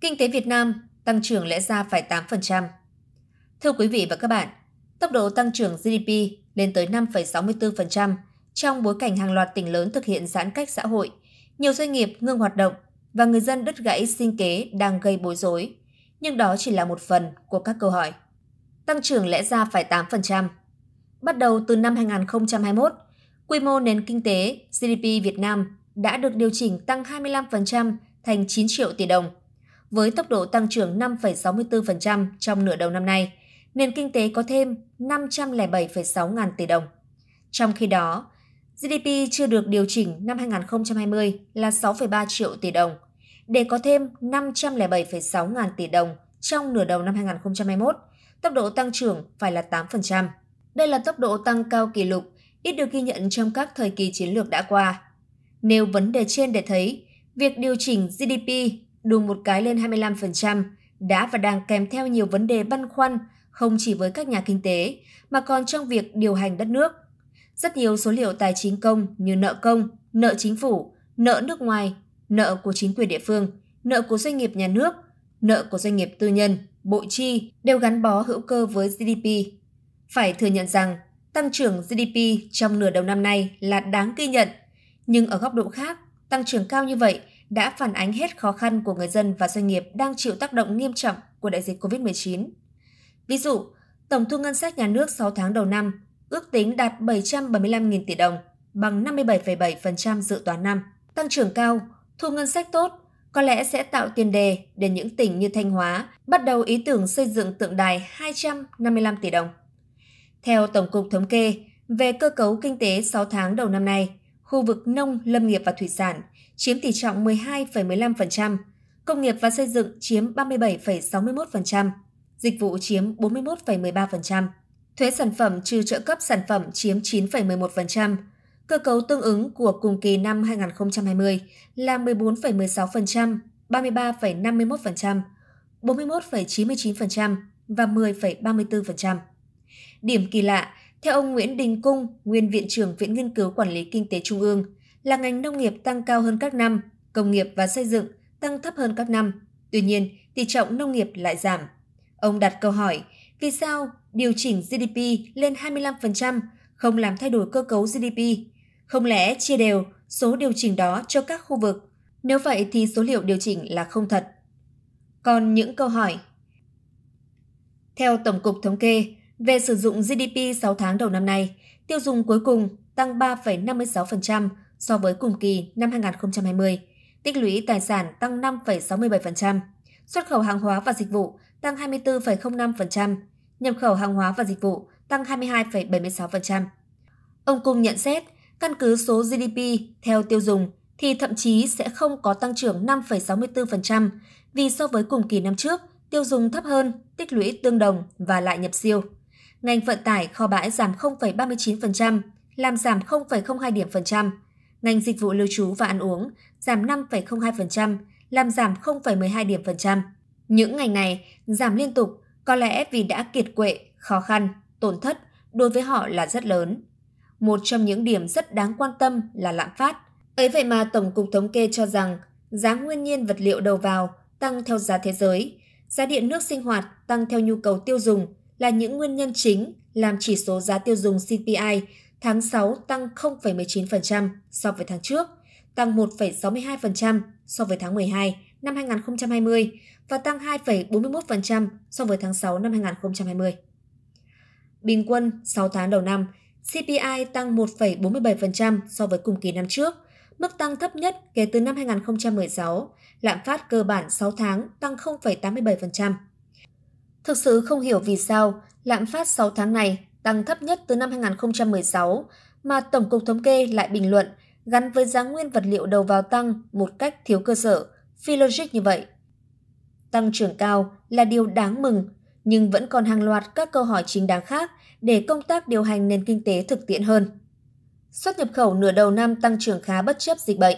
Kinh tế Việt Nam tăng trưởng lẽ ra phải 8%. Thưa quý vị và các bạn, tốc độ tăng trưởng GDP lên tới 5,64% trong bối cảnh hàng loạt tỉnh lớn thực hiện giãn cách xã hội, nhiều doanh nghiệp ngưng hoạt động và người dân đứt gãy sinh kế đang gây bối rối. Nhưng đó chỉ là một phần của các câu hỏi. Tăng trưởng lẽ ra phải 8%. Bắt đầu từ năm 2021, quy mô nền kinh tế GDP Việt Nam đã được điều chỉnh tăng 25% thành 9 triệu tỷ đồng – với tốc độ tăng trưởng 5,64% trong nửa đầu năm nay, nền kinh tế có thêm 507,6 ngàn tỷ đồng. Trong khi đó, GDP chưa được điều chỉnh năm 2020 là 6,3 triệu tỷ đồng, để có thêm 507,6 ngàn tỷ đồng trong nửa đầu năm 2021, tốc độ tăng trưởng phải là 8%. Đây là tốc độ tăng cao kỷ lục, ít được ghi nhận trong các thời kỳ chiến lược đã qua. Nêu vấn đề trên để thấy, việc điều chỉnh GDP đùng một cái lên 25%, đã và đang kèm theo nhiều vấn đề băn khoăn, không chỉ với các nhà kinh tế, mà còn trong việc điều hành đất nước. Rất nhiều số liệu tài chính công như nợ công, nợ chính phủ, nợ nước ngoài, nợ của chính quyền địa phương, nợ của doanh nghiệp nhà nước, nợ của doanh nghiệp tư nhân, bộ chi đều gắn bó hữu cơ với GDP. Phải thừa nhận rằng, tăng trưởng GDP trong nửa đầu năm nay là đáng ghi nhận, nhưng ở góc độ khác, tăng trưởng cao như vậy đã phản ánh hết khó khăn của người dân và doanh nghiệp đang chịu tác động nghiêm trọng của đại dịch COVID-19. Ví dụ, tổng thu ngân sách nhà nước 6 tháng đầu năm ước tính đạt 775.000 tỷ đồng, bằng 57,7% dự toán năm. Tăng trưởng cao, thu ngân sách tốt có lẽ sẽ tạo tiền đề để những tỉnh như Thanh Hóa bắt đầu ý tưởng xây dựng tượng đài 255 tỷ đồng. Theo Tổng cục Thống kê, về cơ cấu kinh tế 6 tháng đầu năm nay, khu vực nông, lâm nghiệp và thủy sản chiếm tỷ trọng 12,15%, công nghiệp và xây dựng chiếm 37,61%, dịch vụ chiếm 41,13%, thuế sản phẩm trừ trợ cấp sản phẩm chiếm 9,11%, cơ cấu tương ứng của cùng kỳ năm 2020 là 14,16%, 33,51%, 41,99% và 10,34%. Điểm kỳ lạ theo ông Nguyễn Đình Cung, nguyên viện trưởng Viện Nghiên cứu Quản lý Kinh tế Trung ương, là ngành nông nghiệp tăng cao hơn các năm, công nghiệp và xây dựng tăng thấp hơn các năm. Tuy nhiên, tỷ trọng nông nghiệp lại giảm. Ông đặt câu hỏi, vì sao điều chỉnh GDP lên 25% không làm thay đổi cơ cấu GDP? Không lẽ chia đều số điều chỉnh đó cho các khu vực? Nếu vậy thì số liệu điều chỉnh là không thật. Còn những câu hỏi. Theo Tổng cục Thống kê, về sử dụng GDP 6 tháng đầu năm nay, tiêu dùng cuối cùng tăng 3,56% so với cùng kỳ năm 2020, tích lũy tài sản tăng 5,67%, xuất khẩu hàng hóa và dịch vụ tăng 24,05%, nhập khẩu hàng hóa và dịch vụ tăng 22,76%. Ông Cung nhận xét, căn cứ số GDP theo tiêu dùng thì thậm chí sẽ không có tăng trưởng 5,64% vì so với cùng kỳ năm trước, tiêu dùng thấp hơn, tích lũy tương đồng và lại nhập siêu. Ngành vận tải kho bãi giảm 0,39%, làm giảm 0,02 điểm phần trăm. Ngành dịch vụ lưu trú và ăn uống giảm 5,02%, làm giảm 0,12 điểm phần trăm. Những ngành này giảm liên tục có lẽ vì đã kiệt quệ, khó khăn, tổn thất đối với họ là rất lớn. Một trong những điểm rất đáng quan tâm là lạm phát. Ấy vậy mà Tổng cục Thống kê cho rằng giá nguyên nhiên vật liệu đầu vào tăng theo giá thế giới, giá điện nước sinh hoạt tăng theo nhu cầu tiêu dùng là những nguyên nhân chính làm chỉ số giá tiêu dùng CPI tháng 6 tăng 0,19% so với tháng trước, tăng 1,62% so với tháng 12 năm 2020 và tăng 2,41% so với tháng 6 năm 2020. Bình quân 6 tháng đầu năm, CPI tăng 1,47% so với cùng kỳ năm trước, mức tăng thấp nhất kể từ năm 2016, lạm phát cơ bản 6 tháng tăng 0,87%. Thực sự không hiểu vì sao lạm phát 6 tháng này tăng thấp nhất từ năm 2016 mà Tổng cục Thống kê lại bình luận gắn với giá nguyên vật liệu đầu vào tăng một cách thiếu cơ sở, phi logic như vậy. Tăng trưởng cao là điều đáng mừng, nhưng vẫn còn hàng loạt các câu hỏi chính đáng khác để công tác điều hành nền kinh tế thực tiễn hơn. Xuất nhập khẩu nửa đầu năm tăng trưởng khá bất chấp dịch bệnh.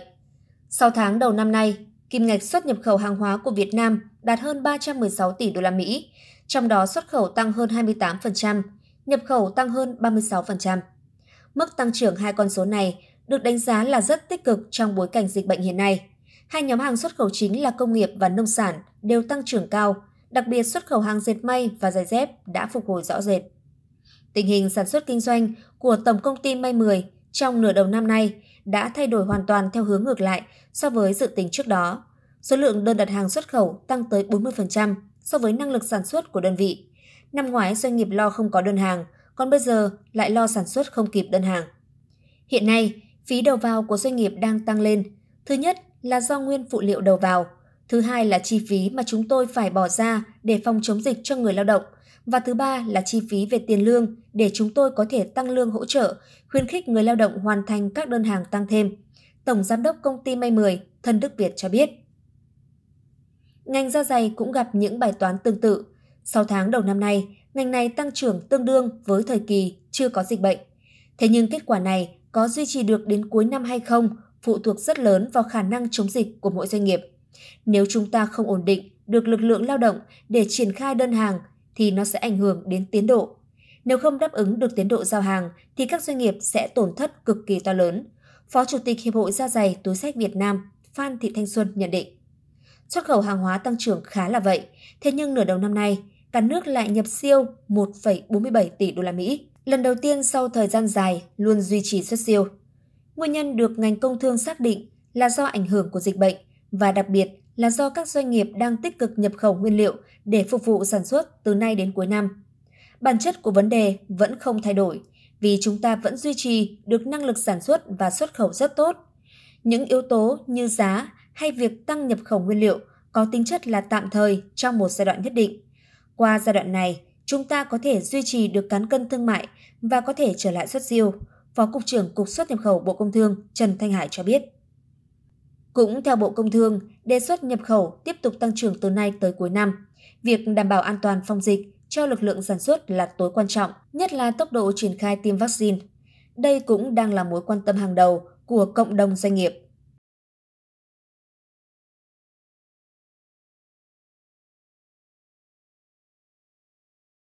6 tháng đầu năm nay, kim ngạch xuất nhập khẩu hàng hóa của Việt Nam đạt hơn 316 tỷ đô la Mỹ, trong đó xuất khẩu tăng hơn 28%, nhập khẩu tăng hơn 36%. Mức tăng trưởng hai con số này được đánh giá là rất tích cực trong bối cảnh dịch bệnh hiện nay. Hai nhóm hàng xuất khẩu chính là công nghiệp và nông sản đều tăng trưởng cao, đặc biệt xuất khẩu hàng dệt may và giày dép đã phục hồi rõ rệt. Tình hình sản xuất kinh doanh của Tổng công ty May 10 trong nửa đầu năm nay đã thay đổi hoàn toàn theo hướng ngược lại so với dự tính trước đó. Số lượng đơn đặt hàng xuất khẩu tăng tới 40% so với năng lực sản xuất của đơn vị. Năm ngoái doanh nghiệp lo không có đơn hàng, còn bây giờ lại lo sản xuất không kịp đơn hàng. Hiện nay, phí đầu vào của doanh nghiệp đang tăng lên. Thứ nhất là do nguyên phụ liệu đầu vào, thứ hai là chi phí mà chúng tôi phải bỏ ra để phòng chống dịch cho người lao động và thứ ba là chi phí về tiền lương để chúng tôi có thể tăng lương hỗ trợ, khuyến khích người lao động hoàn thành các đơn hàng tăng thêm. Tổng giám đốc công ty May 10, Thân Đức Việt cho biết. Ngành da dày cũng gặp những bài toán tương tự. 6 tháng đầu năm nay, ngành này tăng trưởng tương đương với thời kỳ chưa có dịch bệnh. Thế nhưng kết quả này có duy trì được đến cuối năm hay không phụ thuộc rất lớn vào khả năng chống dịch của mỗi doanh nghiệp. Nếu chúng ta không ổn định được lực lượng lao động để triển khai đơn hàng thì nó sẽ ảnh hưởng đến tiến độ. Nếu không đáp ứng được tiến độ giao hàng thì các doanh nghiệp sẽ tổn thất cực kỳ to lớn. Phó Chủ tịch Hiệp hội Da giày Túi sách Việt Nam Phan Thị Thanh Xuân nhận định. Xuất khẩu hàng hóa tăng trưởng khá là vậy, thế nhưng nửa đầu năm nay, cả nước lại nhập siêu 1,47 tỷ đô la Mỹ, lần đầu tiên sau thời gian dài luôn duy trì xuất siêu. Nguyên nhân được ngành công thương xác định là do ảnh hưởng của dịch bệnh và đặc biệt là do các doanh nghiệp đang tích cực nhập khẩu nguyên liệu để phục vụ sản xuất từ nay đến cuối năm. Bản chất của vấn đề vẫn không thay đổi vì chúng ta vẫn duy trì được năng lực sản xuất và xuất khẩu rất tốt. Những yếu tố như giá hay việc tăng nhập khẩu nguyên liệu có tính chất là tạm thời trong một giai đoạn nhất định. Qua giai đoạn này, chúng ta có thể duy trì được cán cân thương mại và có thể trở lại xuất siêu, Phó Cục trưởng Cục xuất nhập khẩu Bộ Công Thương Trần Thanh Hải cho biết. Cũng theo Bộ Công Thương, đề xuất nhập khẩu tiếp tục tăng trưởng từ nay tới cuối năm. Việc đảm bảo an toàn phòng dịch cho lực lượng sản xuất là tối quan trọng, nhất là tốc độ triển khai tiêm vaccine. Đây cũng đang là mối quan tâm hàng đầu của cộng đồng doanh nghiệp.